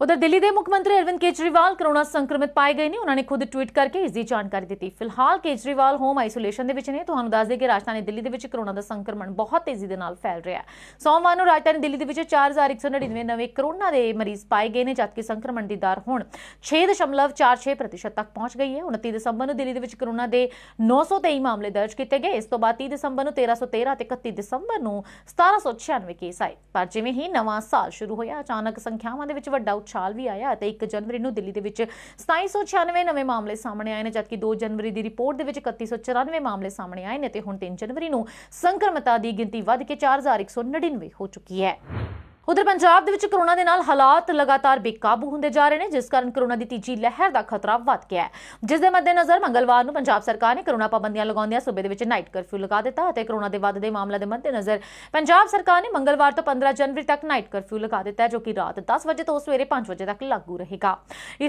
ਉਧਰ ਦਿੱਲੀ ਦੇ ਮੁੱਖ ਮੰਤਰੀ ਅਰਵਿੰਦ ਕੇਜਰੀਵਾਲ ਕਰੋਨਾ ਸੰਕਰਮਿਤ ਪਾਏ ਗਏ ਨੇ ਉਹਨਾਂ ਨੇ ਖੁਦ ਟਵੀਟ ਕਰਕੇ ਇਸ ਦੀ ਜਾਣਕਾਰੀ ਦਿੱਤੀ ਫਿਲਹਾਲ ਕੇਜਰੀਵਾਲ ਹੋਮ ਆਈਸੋਲੇਸ਼ਨ ਦੇ ਵਿੱਚ ਨੇ ਤੁਹਾਨੂੰ ਦੱਸ ਦੇ ਕਿ ਰਾਜਧਾਨੀ ਦਿੱਲੀ ਦੇ ਵਿੱਚ ਕਰੋਨਾ ਦਾ ਸੰਕਰਮਣ ਬਹੁਤ ਤੇਜ਼ੀ ਦੇ ਨਾਲ ਫੈਲ ਰਿਹਾ ਹੈ ਸੋਮਵਾਰ ਨੂੰ ਰਾਜਧਾਨੀ ਦਿੱਲੀ ਦੇ ਵਿੱਚ 4199 ਨਵੇਂ ਕਰੋਨਾ ਦੇ ਮਰੀਜ਼ ਪਾਏ ਗਏ ਨੇ ਜਦਕਿ ਸੰਕਰਮਣ ਦੀ ਦਰ ਹੁਣ 6.46% ਤੱਕ ਪਹੁੰਚ ਗਈ ਹੈ 29 ਦਸੰਬਰ ਨੂੰ ਦਿੱਲੀ ਦੇ ਵਿੱਚ ਕਰੋਨਾ ਦੇ 923 ਮਾਮਲੇ ਦਰਜ ਕੀਤੇ ਗਏ ਇਸ ਤੋਂ ਬਾਅਦ 30 ਦਸੰਬਰ ਨੂੰ 1313 ਤੇ 31 ਦਸੰਬਰ ਨੂੰ 1796 ਕੇਸ ਆਏ ਪਰ ਜਿਵੇਂ ਹੀ ਨਵਾਂ ਸਾਲ ਸ਼ੁਰੂ ਹੋਇਆ ਅਚਾਨਕ ਸੰਖਿਆਵਾਂ ਦੇ ਵਿੱਚ ਵੱਡਾ ਉਛਾਲ ਵੀ ਆਇਆ ਅਤੇ 1 ਜਨਵਰੀ ਨੂੰ ਦਿੱਲੀ ਦੇ ਵਿੱਚ 2796 ਨਵੇਂ ਮਾਮਲੇ ਸਾਹਮਣੇ ਆਏ ਨੇ ਜਦਕਿ 2 ਜਨਵਰੀ ਦੀ ਰਿਪੋਰਟ ਦੇ ਵਿੱਚ 3194 ਮਾਮਲੇ ਸਾਹਮਣੇ ਆਏ ਨੇ ਤੇ ਹੁਣ 3 ਜਨਵਰੀ ਨੂੰ ਸੰਕਰਮਤਾ ਦੀ ਗਿਣਤੀ ਵੱਧ ਕੇ 4199 ਹੋ ਚੁੱਕੀ ਹੈ ਉਧਰ ਪੰਜਾਬ ਦੇ ਵਿੱਚ ਕਰੋਨਾ ਦੇ ਨਾਲ ਹਾਲਾਤ ਲਗਾਤਾਰ ਬੇਕਾਬੂ ਹੁੰਦੇ ਜਾ ਰਹੇ ਨੇ ਜਿਸ ਕਾਰਨ ਕਰੋਨਾ ਦੀ ਤੀਜੀ ਲਹਿਰ ਦਾ ਖਤਰਾ ਵੱਧ ਗਿਆ ਹੈ ਜਿਸ ਦੇ ਮੱਦੇਨਜ਼ਰ ਮੰਗਲਵਾਰ ਨੂੰ ਪੰਜਾਬ ਸਰਕਾਰ ਨੇ ਕਰੋਨਾ ਪਾਬੰਦੀਆਂ ਲਗਾਉਂਦਿਆਂ ਸੂਬੇ ਦੇ ਵਿੱਚ ਨਾਈਟ ਕਰਫਿਊ ਲਗਾ ਦਿੱਤਾ ਅਤੇ ਕਰੋਨਾ ਦੇ ਵੱਧਦੇ ਮਾਮਲਿਆਂ ਦੇ ਮੱਦੇਨਜ਼ਰ ਪੰਜਾਬ ਸਰਕਾਰ ਨੇ ਮੰਗਲਵਾਰ ਤੋਂ 15 ਜਨਵਰੀ ਤੱਕ ਨਾਈਟ ਕਰਫਿਊ ਲਗਾ ਦਿੱਤਾ ਹੈ ਜੋ ਕਿ ਰਾਤ 10 ਵਜੇ ਤੋਂ ਸਵੇਰੇ 5 ਵਜੇ ਤੱਕ ਲਾਗੂ ਰਹੇਗਾ